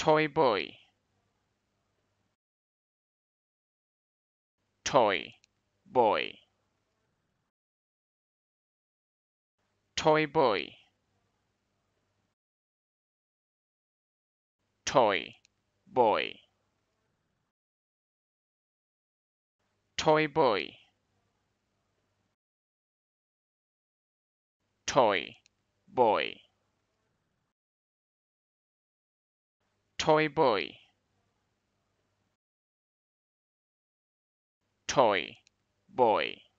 toy boy toy boy toy boy toy boy toy boy toy boy toy boy toy boy